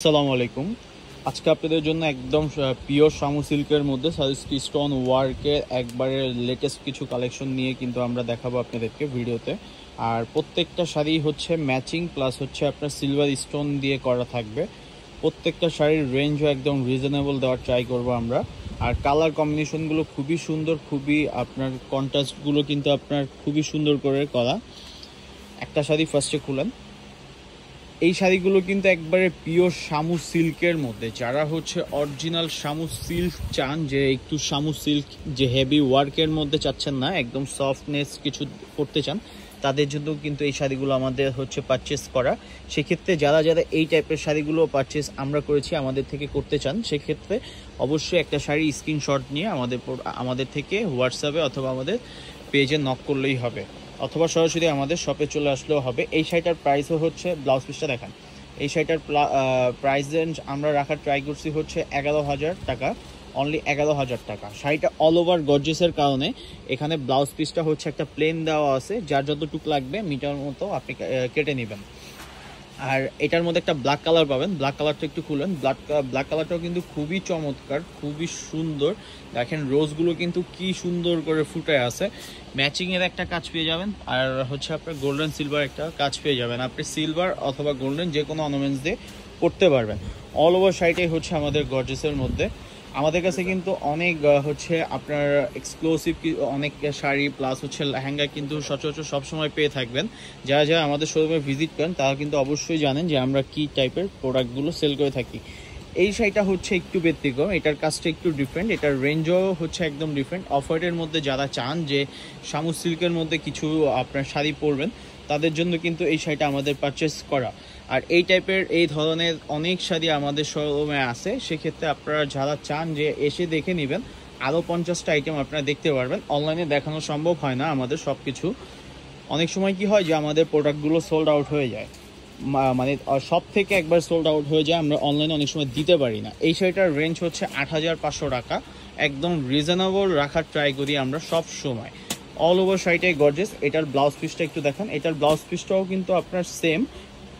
আসসালামু আলাইকুম আজকে আপনাদের জন্য একদম পিওর শামু সিল্কের মধ্যে স্টোন ওয়ার্কের একবারে লেটেস্ট কিছু কালেকশন নিয়ে কিন্তু আমরা দেখাবো আপনাদেরকে ভিডিওতে আর প্রত্যেকটা শাড়ি হচ্ছে ম্যাচিং প্লাস হচ্ছে আপনার সিলভার স্টোন দিয়ে করা থাকবে প্রত্যেকটা শাড়ির রেঞ্জও একদম রিজনেবল দেওয়ার ট্রাই করব আমরা আর কালার কম্বিনেশনগুলো খুবই সুন্দর খুবই আপনার কন্ট্রাস্টগুলো কিন্তু আপনার খুবই সুন্দর করে করা একটা শাড়ি ফার্স্টে খুলেন এই শাড়িগুলো কিন্তু একবারে পিওর শামু সিল্কের মধ্যে যারা হচ্ছে অরিজিনাল শামু সিল্ক চান যে একটু শামু সিল্ক যে হেভি ওয়ার্কের মধ্যে চাচ্ছেন না একদম সফটনেস কিছু করতে চান তাদের জন্য কিন্তু এই শাড়িগুলো আমাদের হচ্ছে পারচেস করা সেক্ষেত্রে যারা যারা এই টাইপের শাড়িগুলো পারচেস আমরা করেছি আমাদের থেকে করতে চান সেক্ষেত্রে অবশ্যই একটা শাড়ি স্ক্রিনশট নিয়ে আমাদের আমাদের থেকে হোয়াটসঅ্যাপে অথবা আমাদের পেজে নক করলেই হবে অথবা সরাসরি আমাদের শপে চলে আসলেও হবে এই শাড়িটার প্রাইসও হচ্ছে ব্লাউজ পিসটা দেখান এই শাড়িটার প্রাইস রেঞ্জ আমরা রাখার ট্রাই করছি হচ্ছে এগারো হাজার টাকা অনলি এগারো হাজার টাকা শাড়িটা অল ওভার গর্জেসের কারণে এখানে ব্লাউজ পিসটা হচ্ছে একটা প্লেন দেওয়া আছে যার যতটুক লাগবে মিটার মতো আপনি কেটে নেবেন আর এটার মধ্যে একটা ব্ল্যাক কালার পাবেন ব্ল্যাক কালারটা একটু খুলেন ব্ল্যাক ব্ল্যাক কালারটাও কিন্তু খুবই চমৎকার খুবই সুন্দর দেখেন রোজগুলো কিন্তু কি সুন্দর করে ফুটে আছে ম্যাচিংয়ের একটা কাজ পেয়ে যাবেন আর হচ্ছে আপনার গোল্ডেন সিলভার একটা কাজ পেয়ে যাবেন আপনি সিলভার অথবা গোল্ডেন যে কোনো অর্নামেন্টস দিয়ে করতে পারবেন অল ওভার সাইডে হচ্ছে আমাদের গর্জেসের মধ্যে আমাদের কাছে কিন্তু অনেক হচ্ছে আপনার এক্সক্লুসিভ অনেক শাড়ি প্লাস হচ্ছে লেহেঙ্গা কিন্তু সচরাচর সবসময় পেয়ে থাকবেন যারা যারা আমাদের শোরুমে ভিজিট করেন তারা কিন্তু অবশ্যই জানেন যে আমরা কি টাইপের প্রোডাক্টগুলো সেল করে থাকি এই শাড়িটা হচ্ছে একটু ব্যক্তিগত এটার কাজটা একটু ডিফারেন্ট এটার রেঞ্জও হচ্ছে একদম ডিফারেন্ট অফারের মধ্যে যারা চান যে শামু সিল্কের মধ্যে কিছু আপনার শাড়ি পরবেন তাদের জন্য কিন্তু এই শাড়িটা আমাদের পারচেস করা আর এই টাইপের এই ধরনের অনেক শাড়ি আমাদের শোরুমে আছে সেক্ষেত্রে আপনারা যারা চান যে এসে দেখে নেবেন আরও পঞ্চাশটা আইটেম আপনারা দেখতে পারবেন অনলাইনে দেখানো সম্ভব হয় না আমাদের সব কিছু অনেক সময় কি হয় যে আমাদের প্রোডাক্টগুলো সোল্ড আউট হয়ে যায় মানে সব থেকে একবার সোল্ড আউট হয়ে যায় আমরা অনলাইনে অনেক সময় দিতে পারি না এই শাড়িটার রেঞ্জ হচ্ছে আট হাজার পাঁচশো টাকা একদম রিজনেবল রাখার ট্রাই করি আমরা সব সময় অল ওভার শাড়িটাই গর্জেস এটার ব্লাউজ পিসটা একটু দেখান এটার ব্লাউজ পিসটাও কিন্তু আপনার সেম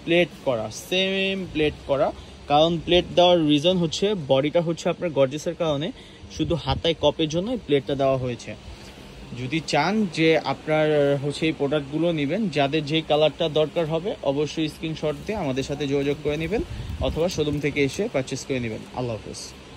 প্লেট করা সেম প্লেট করা কারণ প্লেট দেওয়ার রিজন হচ্ছে বডিটা হচ্ছে আপনার গর্জেসের কারণে শুধু হাতায় কপের জন্য প্লেটটা দেওয়া হয়েছে যদি চান যে আপনার হচ্ছে এই প্রোডাক্টগুলো নেবেন যাদের যে কালারটা দরকার হবে অবশ্যই স্ক্রিনশট দিয়ে আমাদের সাথে যোগাযোগ করে নেবেন অথবা শোরুম থেকে এসে পারচেস করে নেবেন আল্লাহ হাফেজ